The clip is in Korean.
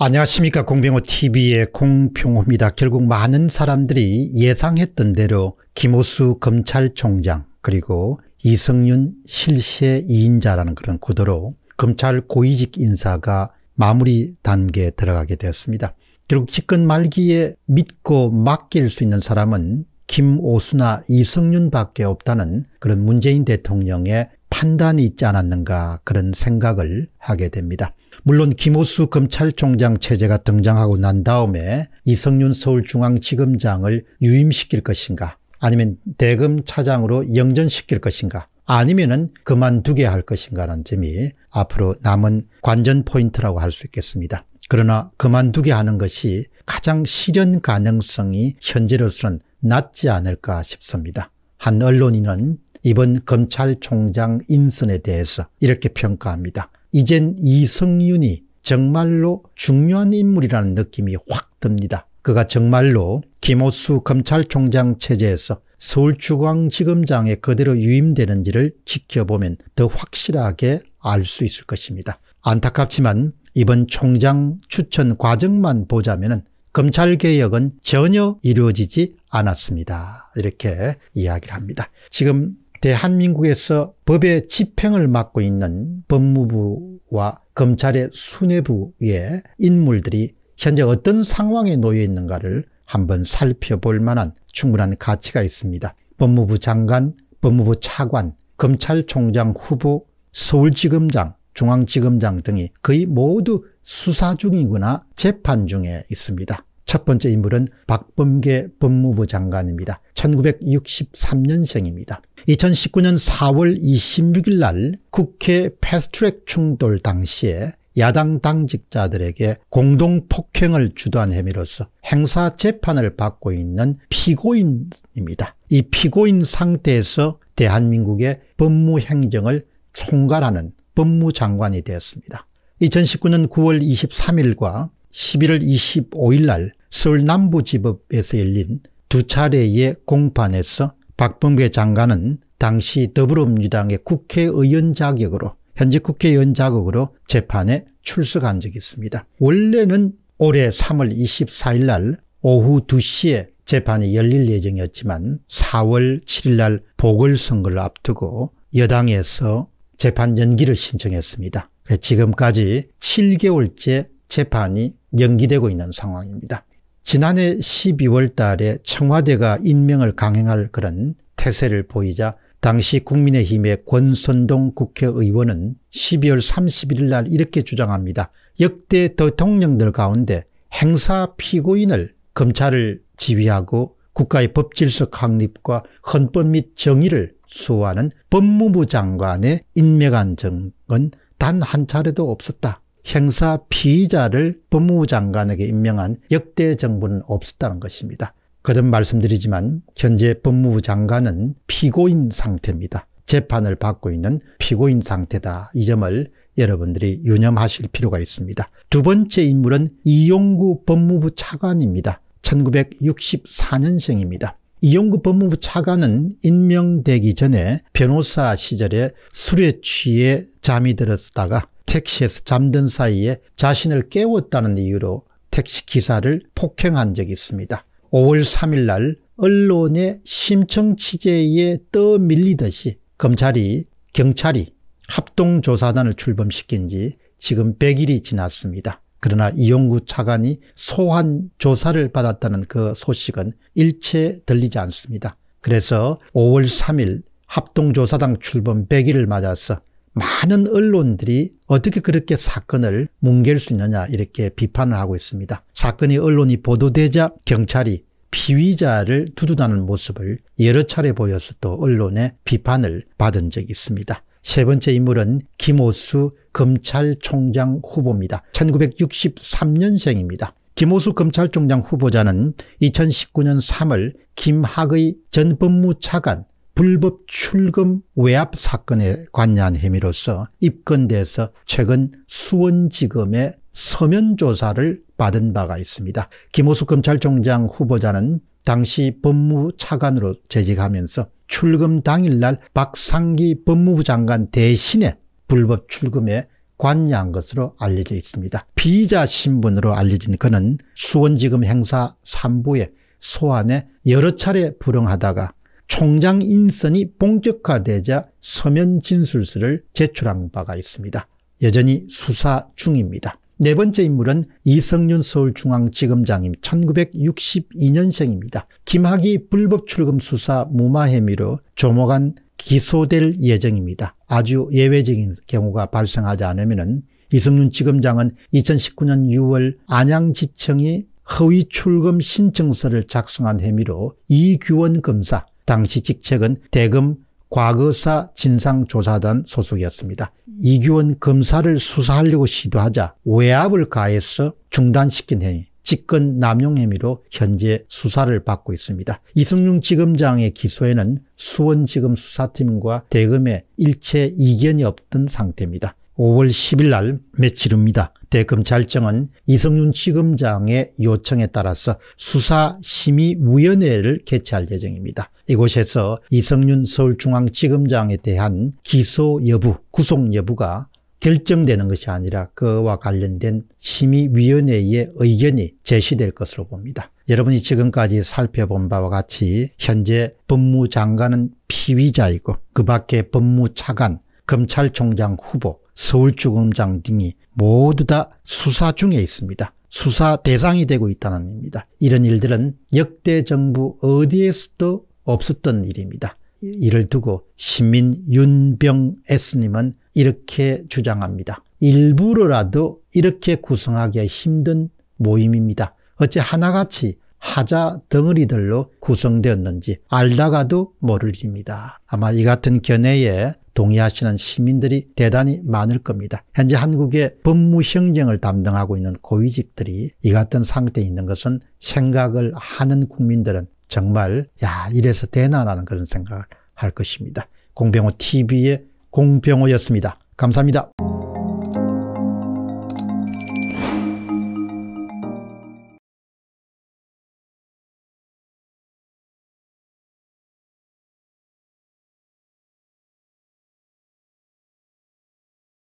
안녕하십니까 공병호 tv의 공평호입니다. 결국 많은 사람들이 예상했던 대로 김호수 검찰총장 그리고 이성윤 실세 2인자라는 그런 구도로 검찰 고위직 인사가 마무리 단계에 들어가게 되었습니다. 결국 집권 말기에 믿고 맡길 수 있는 사람은 김오수나 이성윤밖에 없다는 그런 문재인 대통령의 판단이 있지 않았는가 그런 생각을 하게 됩니다. 물론 김호수 검찰총장 체제가 등장하고 난 다음에 이성윤 서울중앙지검장을 유임시킬 것인가 아니면 대검 차장으로 영전시킬 것인가 아니면은 그만두게 할 것인가라는 점이 앞으로 남은 관전 포인트라고 할 수 있겠습니다. 그러나 그만두게 하는 것이 가장 실현 가능성이 현재로서는 낮지 않을까 싶습니다. 한 언론인은 이번 검찰총장 인선에 대해서 이렇게 평가합니다. 이젠 이성윤이 정말로 중요한 인물이라는 느낌이 확 듭니다. 그가 정말로 김호수 검찰총장 체제에서 서울중앙지검장에 그대로 유임되는지를 지켜보면 더 확실하게 알 수 있을 것입니다. 안타깝지만 이번 총장 추천 과정만 보자면 검찰개혁은 전혀 이루어지지 않았습니다. 이렇게 이야기를 합니다. 지금 대한민국에서 법의 집행을 맡고 있는 법무부와 검찰의 수뇌부의 인물들이 현재 어떤 상황에 놓여 있는가를 한번 살펴볼 만한 충분한 가치가 있습니다. 법무부 장관, 법무부 차관, 검찰총장 후보, 서울지검장, 중앙지검장 등이 거의 모두 수사 중이거나 재판 중에 있습니다. 첫 번째 인물은 박범계 법무부 장관입니다. 1963년생입니다. 2019년 4월 26일 날 국회 패스트트랙 충돌 당시에 야당 당직자들에게 공동 폭행을 주도한 혐의로서 행사 재판을 받고 있는 피고인입니다. 이 피고인 상태에서 대한민국의 법무행정을 총괄하는 법무장관이 되었습니다. 2019년 9월 23일과 11월 25일 날 서울 남부지법에서 열린 두 차례의 공판에서 박범계 장관은 당시 더불어민주당의 국회의원 자격으로 현직 국회의원 자격으로 재판에 출석한 적이 있습니다. 원래는 올해 3월 24일 날 오후 2시에 재판이 열릴 예정이었지만 4월 7일 날 보궐선거를 앞두고 여당에서 재판 연기를 신청했습니다. 지금까지 7개월째 재판이 연기되고 있는 상황입니다. 지난해 12월 달에 청와대가 임명을 강행할 그런 태세를 보이자 당시 국민의힘의 권선동 국회의원은 12월 31일 날 이렇게 주장합니다. 역대 대통령들 가운데 행사 피고인을 검찰을 지휘하고 국가의 법질서 확립과 헌법 및 정의를 수호하는 법무부 장관의 임명한 정은 단 한 차례도 없었다. 행사 피의자를 법무부 장관에게 임명한 역대 정부는 없었다는 것입니다. 거듭 말씀드리지만 현재 법무부 장관은 피고인 상태입니다. 재판을 받고 있는 피고인 상태다. 이 점을 여러분들이 유념하실 필요가 있습니다. 두 번째 인물은 이용구 법무부 차관입니다. 1964년생입니다. 이용구 법무부 차관은 임명되기 전에 변호사 시절에 술에 취해 잠이 들었다가 택시에서 잠든 사이에 자신을 깨웠다는 이유로 택시 기사를 폭행한 적이 있습니다. 5월 3일 날 언론의 심청 취재에 떠밀리듯이 검찰이 경찰이 합동조사단을 출범시킨 지 지금 100일이 지났습니다. 그러나 이용구 차관이 소환 조사를 받았다는 그 소식은 일체 들리지 않습니다. 그래서 5월 3일 합동조사당 출범 100일을 맞아서 많은 언론들이 어떻게 그렇게 사건을 뭉갤 수 있느냐 이렇게 비판을 하고 있습니다. 사건이 언론이 보도되자 경찰이 피의자를 두둔하는 모습을 여러 차례 보여서 또 언론의 비판을 받은 적이 있습니다. 세 번째 인물은 김호수 검찰총장 후보입니다. 1963년생입니다. 김호수 검찰총장 후보자는 2019년 3월 김학의 전 법무차관 불법 출금 외압 사건에 관여한 혐의로서 입건돼서 최근 수원지검에 서면 조사를 받은 바가 있습니다. 김호수 검찰총장 후보자는 당시 법무부 차관으로 재직하면서 출금 당일날 박상기 법무부 장관 대신에 불법 출금에 관여한 것으로 알려져 있습니다. 비자 신분으로 알려진 그는 수원지검 행사 3부에 소환에 여러 차례 불응하다가 총장 인선이 본격화되자 서면 진술서를 제출한 바가 있습니다. 여전히 수사 중입니다. 네 번째 인물은 이성윤 서울중앙지검장임 1962년생입니다. 김학이 불법 출금 수사 무마 혐의로 조모간 기소될 예정입니다. 아주 예외적인 경우가 발생하지 않으면 이성윤 지검장은 2019년 6월 안양지청이 허위 출금 신청서를 작성한 혐의로 이규원 검사 당시 직책은 대검 과거사 진상조사단 소속이었습니다. 이규원 검사를 수사하려고 시도하자 외압을 가해서 중단시킨 행위, 직권 남용 혐의로 현재 수사를 받고 있습니다. 이승용 지검장의 기소에는 수원지검 수사팀과 대검의 일체 이견이 없던 상태입니다. 5월 10일 날 며칠입니다. 대검찰청은 이성윤 지검장의 요청에 따라서 수사심의위원회를 개최할 예정입니다. 이곳에서 이성윤 서울중앙지검장에 대한 기소 여부, 구속 여부가 결정되는 것이 아니라 그와 관련된 심의위원회의 의견이 제시될 것으로 봅니다. 여러분이 지금까지 살펴본 바와 같이 현재 법무장관은 피의자이고 그 밖에 법무차관, 검찰총장 후보, 서울주검장 등이 모두 다 수사 중에 있습니다. 수사 대상이 되고 있다는 입니다. 이런 일들은 역대 정부 어디에서도 없었던 일입니다. 이를 두고 시민 윤병 S님은 이렇게 주장합니다. 일부러라도 이렇게 구성하기 힘든 모임입니다. 어째 하나같이 하자 덩어리들로 구성되었는지 알다가도 모를 일입니다. 아마 이 같은 견해에 동의하시는 시민들이 대단히 많을 겁니다. 현재 한국의 법무행정을 담당하고 있는 고위직들이 이 같은 상태에 있는 것은 생각을 하는 국민들은 정말 야 이래서 대단하는 그런 생각을 할 것입니다. 공병호 TV의 공병호였습니다. 감사합니다.